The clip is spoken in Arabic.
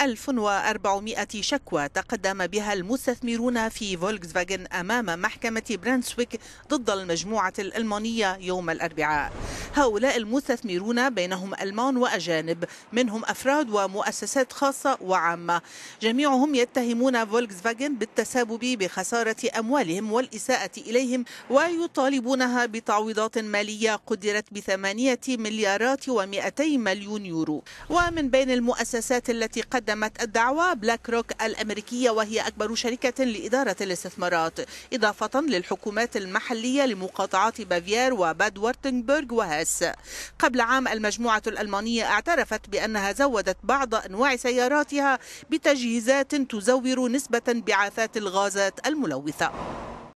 1400 شكوى تقدم بها المستثمرون في فولكس فاجن أمام محكمة برانسويك ضد المجموعة الألمانية يوم الأربعاء هؤلاء المستثمرون بينهم ألمان وأجانب منهم أفراد ومؤسسات خاصة وعامة جميعهم يتهمون فولكس فاجن بالتسبب بخسارة أموالهم والإساءة إليهم ويطالبونها بتعويضات مالية قدرت بثمانية مليارات و200 مليون يورو ومن بين المؤسسات التي قدمت الدعوة بلاك روك الأمريكية وهي أكبر شركة لإدارة الاستثمارات إضافة للحكومات المحلية لمقاطعات بافير وباد وارتنبرغ وهاد البائس قبل عام المجموعة الألمانية اعترفت بأنها زودت بعض أنواع سياراتها بتجهيزات تزور نسبة انبعاثات الغازات الملوثة